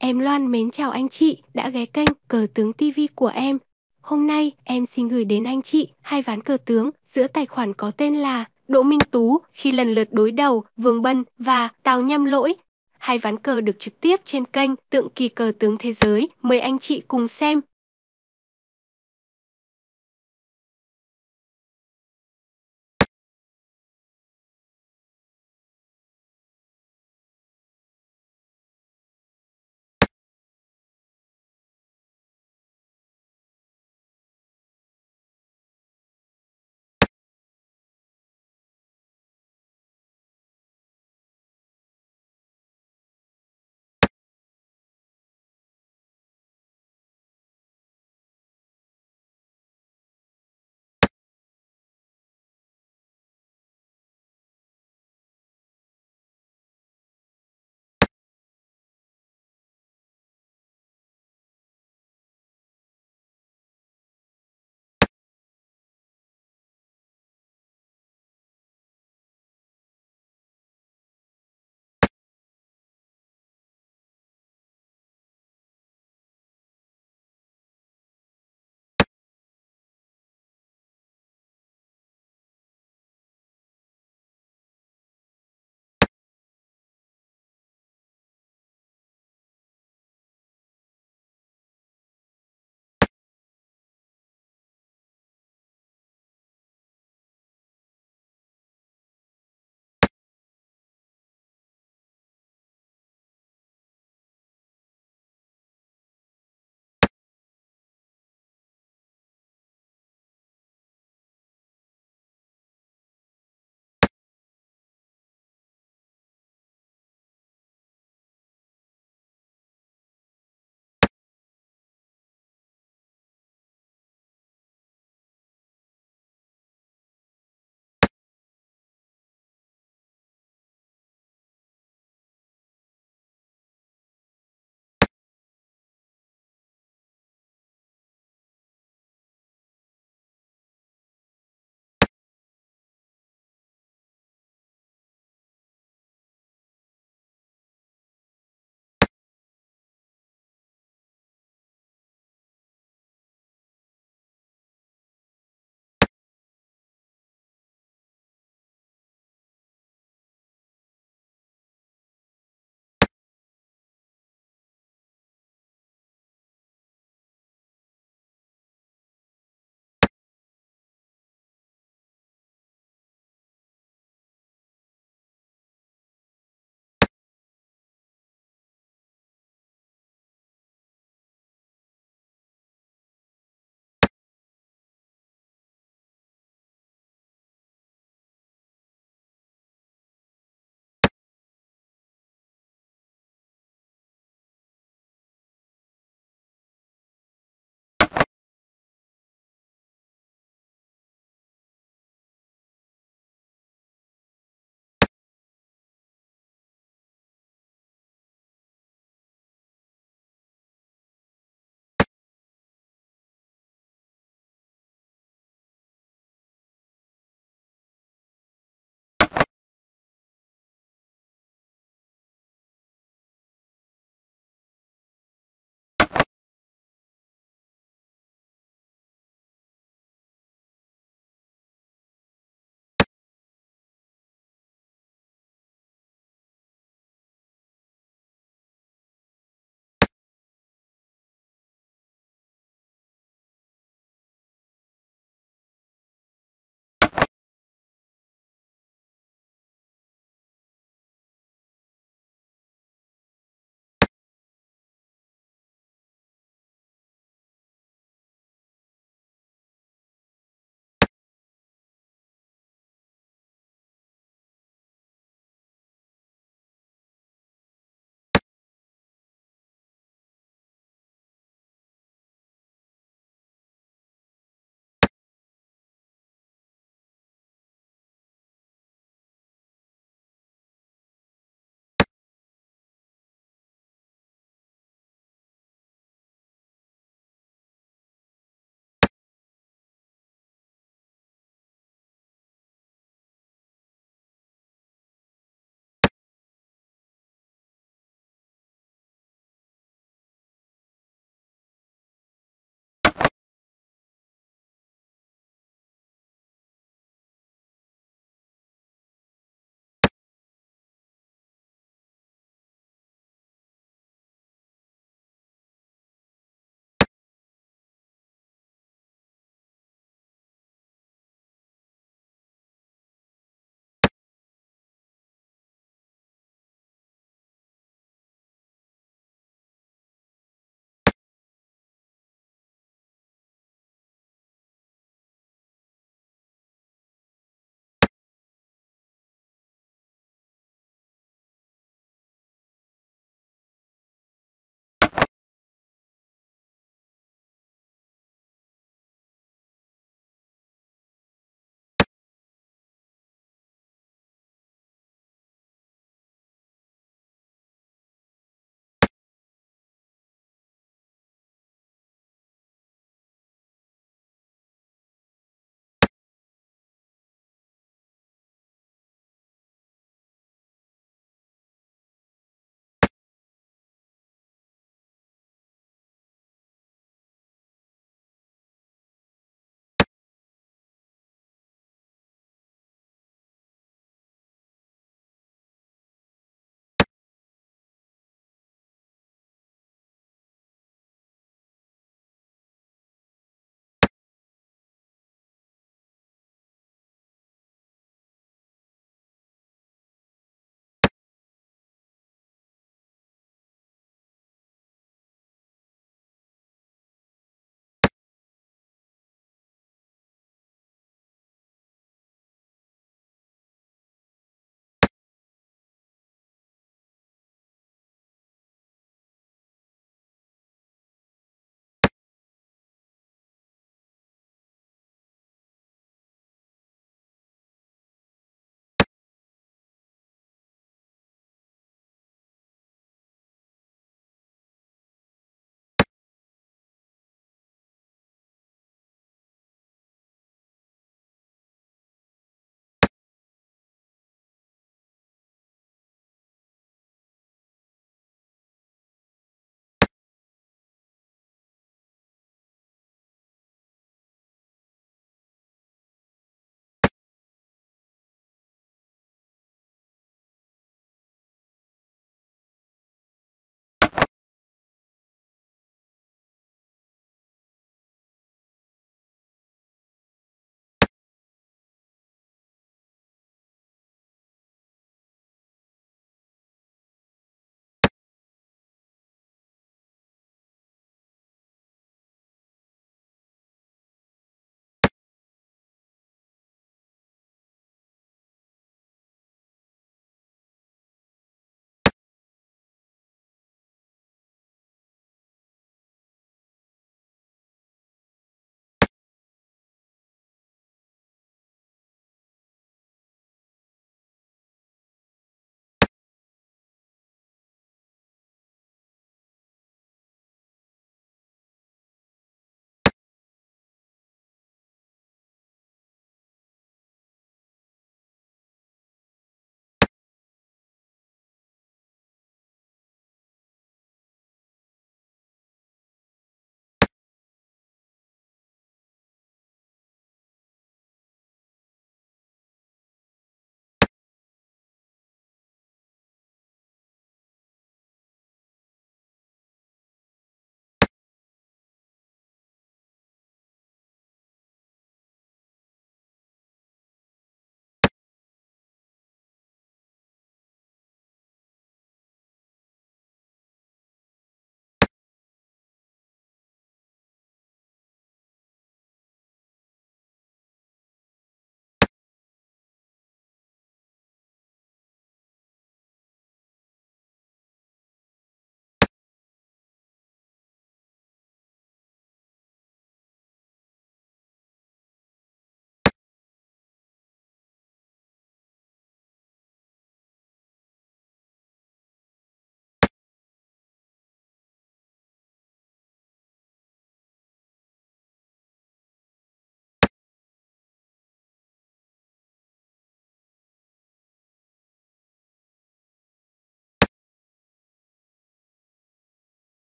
Em Loan mến chào anh chị đã ghé kênh Cờ Tướng TV của em. Hôm nay em xin gửi đến anh chị hai ván cờ tướng giữa tài khoản có tên là Đỗ Minh Tú khi lần lượt đối đầu Vương Bân và Tào Nhâm Lỗi. Hai ván cờ được trực tiếp trên kênh Tượng Kỳ Cờ Tướng Thế Giới. Mời anh chị cùng xem.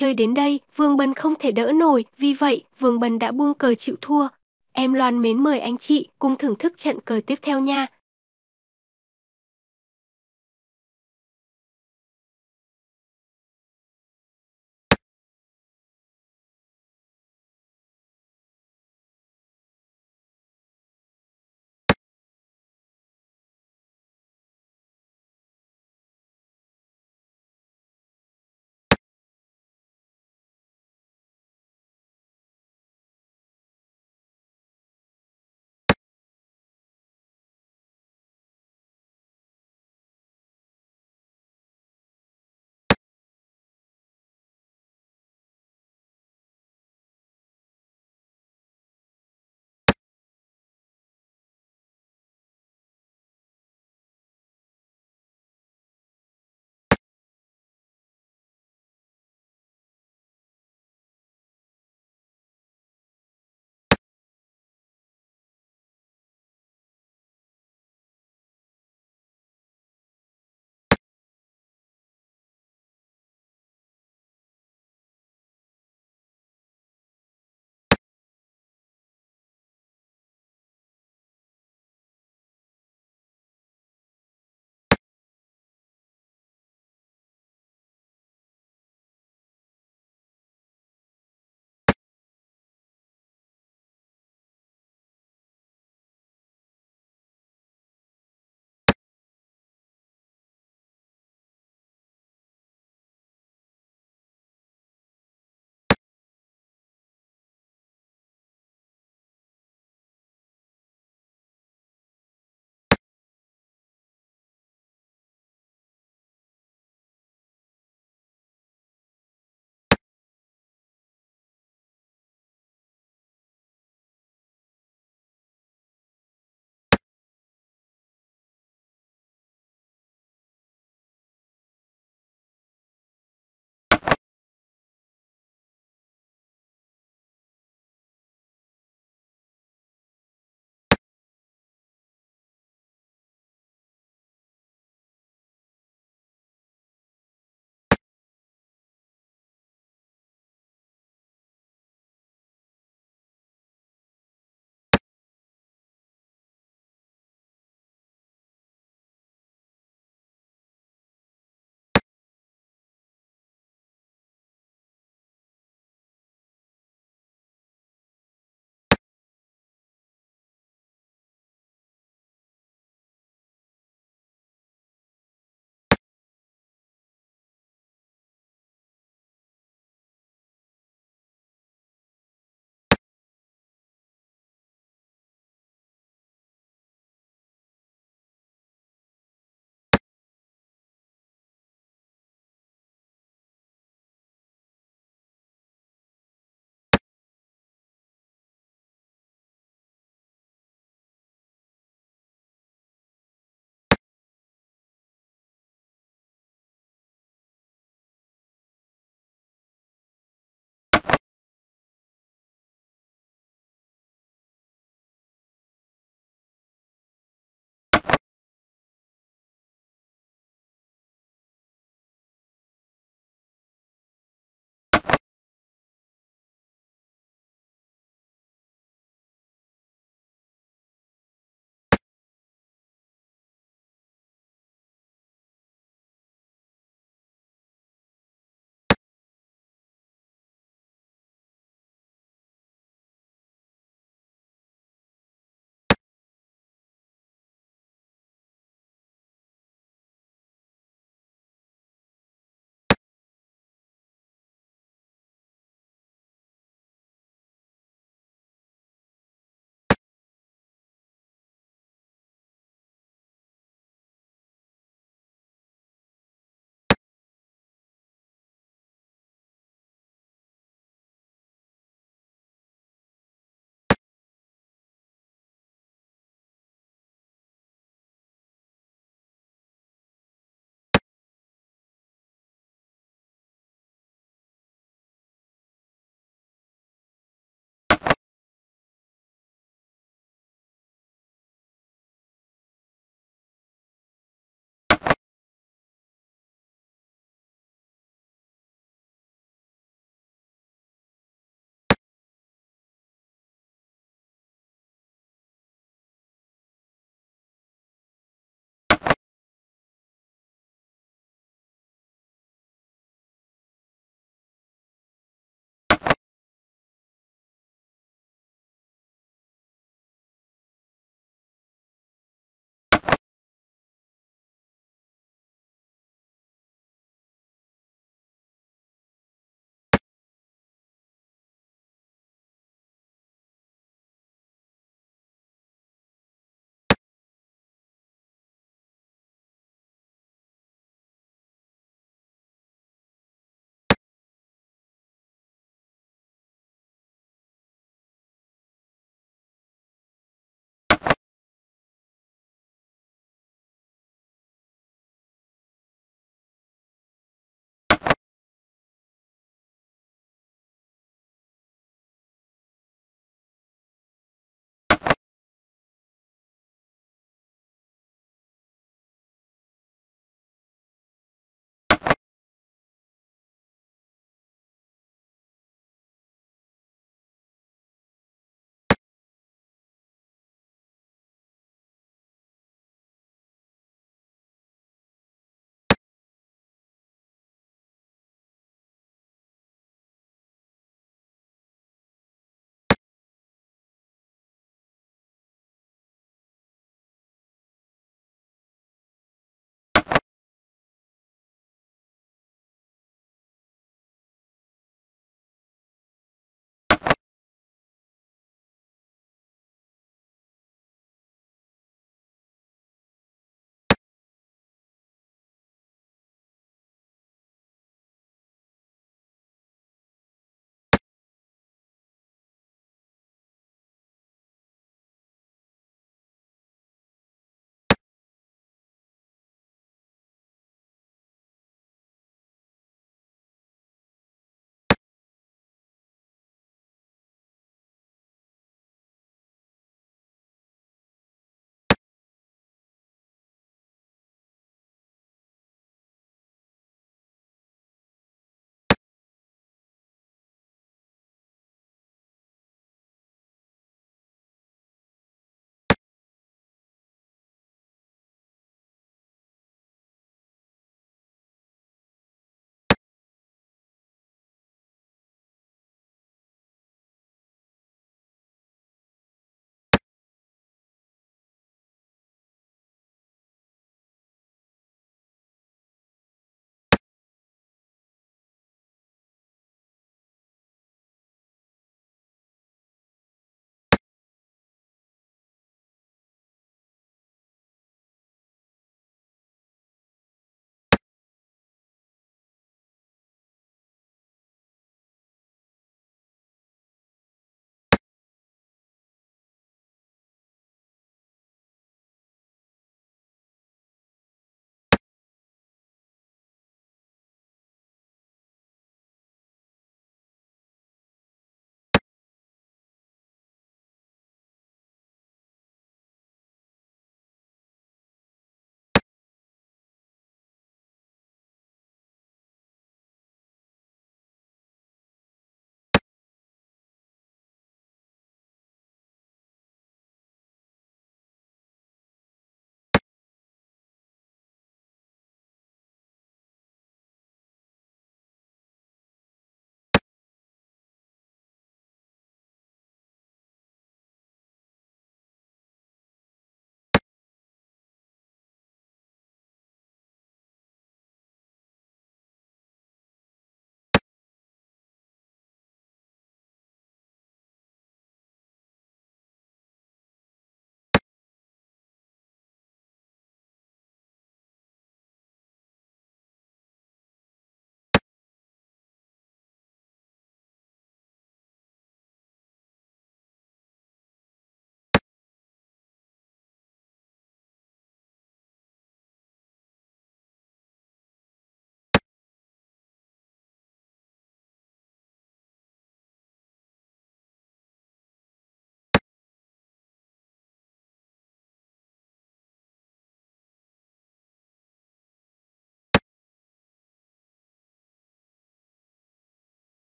Chơi đến đây, Vương Bân không thể đỡ nổi, vì vậy, Vương Bân đã buông cờ chịu thua. Em Loan mến mời anh chị cùng thưởng thức trận cờ tiếp theo nha.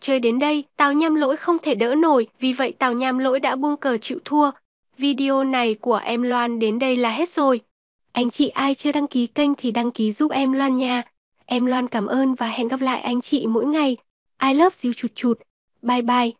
Chơi đến đây, Tào Nham Lỗi không thể đỡ nổi, vì vậy Tào Nham Lỗi đã buông cờ chịu thua. Video này của em Loan đến đây là hết rồi. Anh chị ai chưa đăng ký kênh thì đăng ký giúp em Loan nha. Em Loan cảm ơn và hẹn gặp lại anh chị mỗi ngày. I love you chụt chụt. Bye bye.